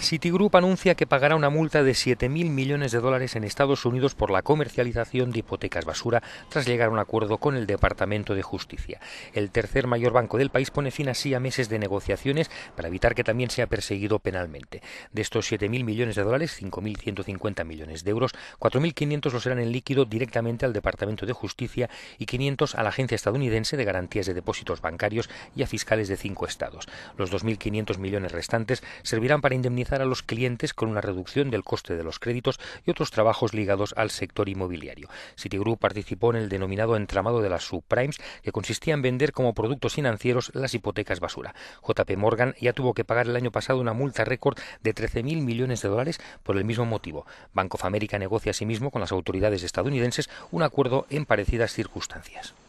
Citigroup anuncia que pagará una multa de 7.000 millones de dólares en Estados Unidos por la comercialización de hipotecas basura tras llegar a un acuerdo con el Departamento de Justicia. El tercer mayor banco del país pone fin así a meses de negociaciones para evitar que también sea perseguido penalmente. De estos 7.000 millones de dólares, 5.150 millones de euros, 4.500 los serán en líquido directamente al Departamento de Justicia y 500 a la Agencia Estadounidense de Garantías de Depósitos Bancarios y a fiscales de cinco estados. Los 2.500 millones restantes servirán para indemnizar a los clientes con una reducción del coste de los créditos y otros trabajos ligados al sector inmobiliario. Citigroup participó en el denominado entramado de las subprimes, que consistía en vender como productos financieros las hipotecas basura. JP Morgan ya tuvo que pagar el año pasado una multa récord de 13.000 millones de dólares por el mismo motivo. Bank of America negocia asimismo con las autoridades estadounidenses un acuerdo en parecidas circunstancias.